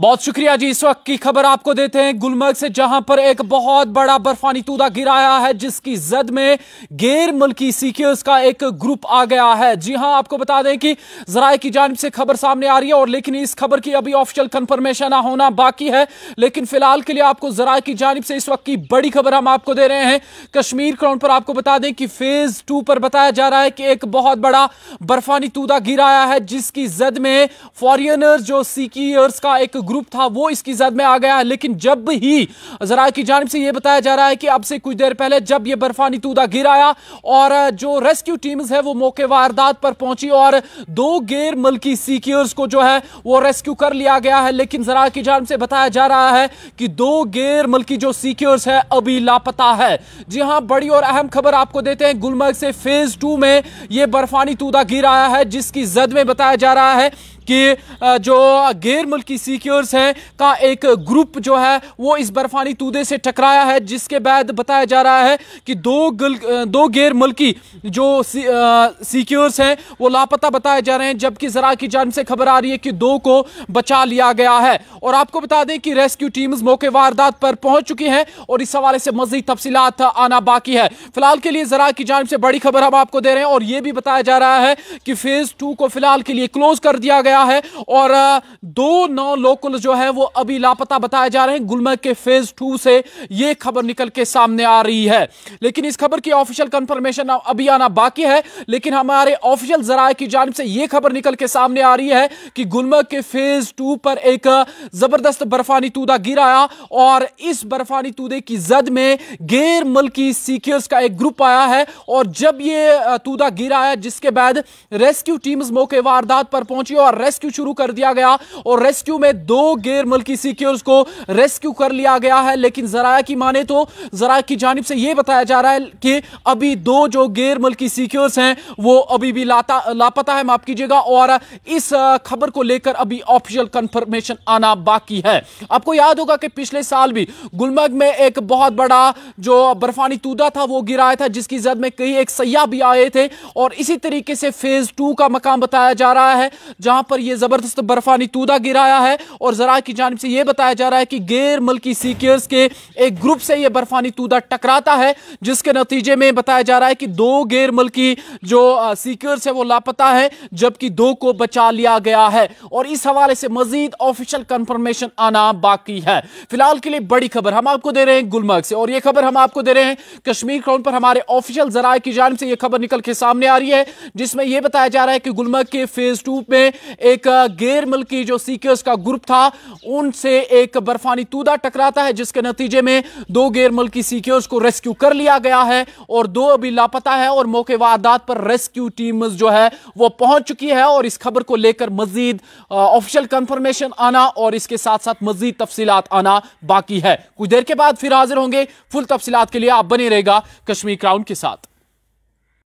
बहुत शुक्रिया जी इस वक्त की खबर आपको देते हैं गुलमर्ग से जहां पर एक बहुत बड़ा बर्फानी तूदा गिराया है जिसकी जद में गैर मुल्की सीकियर्स का एक ग्रुप आ गया है जी हां आपको बता दें कि जराए की जानब से खबर सामने आ रही है और लेकिन इस खबर की अभी ऑफिशियल कंफर्मेशन होना बाकी है लेकिन फिलहाल के लिए आपको जराए की जानब से इस वक्त की बड़ी खबर हम आपको दे रहे हैं कश्मीर क्राउंड पर आपको बता दें कि फेज टू पर बताया जा रहा है कि एक बहुत बड़ा बर्फानी तूदा गिराया है जिसकी जद में फॉरियनर्स जो सीकीयर्स का एक ग्रुप था वो इसकी जद में आ गया है लेकिन जब ही जरा की जानब से यह बताया जा रहा है कि अब से कुछ देर पहले जब यह बर्फानी तूदा गिर आया और जो रेस्क्यू टीम्स है वो मौके वारदात पर पहुंची और दो गैर मल्की सीक्योर्स को जो है वो रेस्क्यू कर लिया गया है लेकिन जरा की जानब से बताया जा रहा है कि दो गैर मुल्की जो सीक्योर्स है अभी लापता है जी हाँ बड़ी और अहम खबर आपको देते हैं गुलमर्ग से फेज टू में यह बर्फानी तूदा गिर आया है जिसकी जद में बताया जा रहा है कि जो गैर मुल्की सीक्योर्स हैं का एक ग्रुप जो है वो इस बर्फानी तूदे से टकराया है जिसके बाद बताया जा रहा है कि दो गल, दो गैर मुल्की जो सीक्योर्स हैं वो लापता बताए जा रहे हैं जबकि जरा की जान से खबर आ रही है कि दो को बचा लिया गया है और आपको बता दें कि रेस्क्यू टीम्स मौके वारदात पर पहुंच चुकी हैं और इस हवाले से मजीद तफसीत आना बाकी है फिलहाल के लिए जरा की जान से बड़ी खबर हम आपको दे रहे हैं और ये भी बताया जा रहा है कि फेज टू को फिलहाल के लिए क्लोज कर दिया गया गया है और दो नौ लोकल जो है वो अभी लापता बताए जा रहे हैं गुलमर्ग के फेज टू से ये खबर निकल के सामने आ रही है लेकिन इस खबर की ऑफिशियल कंफर्मेशन अभी आना बाकी है लेकिन हमारे ऑफिशियल जरा की जानब से यह खबर निकल के सामने आ रही है कि गुलमर्ग के फेज टू पर एक जबरदस्त बर्फानी तूदा गिराया और इस बर्फानी तूदे की जद में गैर मुल्की सीखियर्स का एक ग्रुप आया है और जब ये तूदा गिराया जिसके बाद रेस्क्यू टीम्स मौके वारदात पर पहुंची और रेस्क्यू शुरू कर दिया गया और रेस्क्यू में दो गैर मुल्की सिक्योर्स को रेस्क्यू कर लिया गया है लेकिन जराया की माने तो जराया की जानब से यह बताया जा रहा है कि अभी दो जो गैर मुल्की सिक्योर्स हैं वो अभी भी लाता लापता है माफ कीजिएगा और इस खबर को लेकर अभी ऑफिशियल कंफर्मेशन आना बाकी है आपको याद होगा कि पिछले साल भी गुलमर्ग में एक बहुत बड़ा जो बर्फानी तूदा था वो गिराया था जिसकी जद में कई एक सयाह भी आए थे और इसी तरीके से फेज टू का मकाम बताया जा रहा है जहां पर पर यह जबरदस्त बर्फानी तूदा गिराया है और जरा की जानब से यह बताया जा रहा है कि गैर मुल्की सीकर्स के एक ग्रुप से यह बर्फानी तूदा टकराता है जिसके नतीजे में बताया जा रहा है कि दो गैर मुल्की जो सीकर्स है वो लापता है जबकि दो को बचा लिया गया है और इस हवाले से मजीद ऑफिशियल कंफर्मेशन आना बाकी है फिलहाल के लिए बड़ी खबर हम आपको दे रहे हैं गुलमर्ग से और यह खबर हम आपको दे रहे हैं कश्मीर क्राउन पर हमारे ऑफिशियल जराये की जानब से यह खबर निकल के सामने आ रही है जिसमें यह बताया जा रहा है कि गुलमर्ग के फेज टू में एक गैर मुल्की जो सीकर्स का ग्रुप था उनसे एक बर्फानी तूदा टकराता है जिसके नतीजे में दो गैर मुल्की सीकर्स को रेस्क्यू कर लिया गया है और दो अभी लापता है और मौके वारदात पर रेस्क्यू टीम जो है वो पहुंच चुकी है और इस खबर को लेकर मजीद ऑफिशियल कंफर्मेशन आना और इसके साथ साथ मजीद तफसीत आना बाकी है कुछ देर के बाद फिर हाजिर होंगे फुल तफसीलात के लिए आप बने रहेगा कश्मीर क्राउन के साथ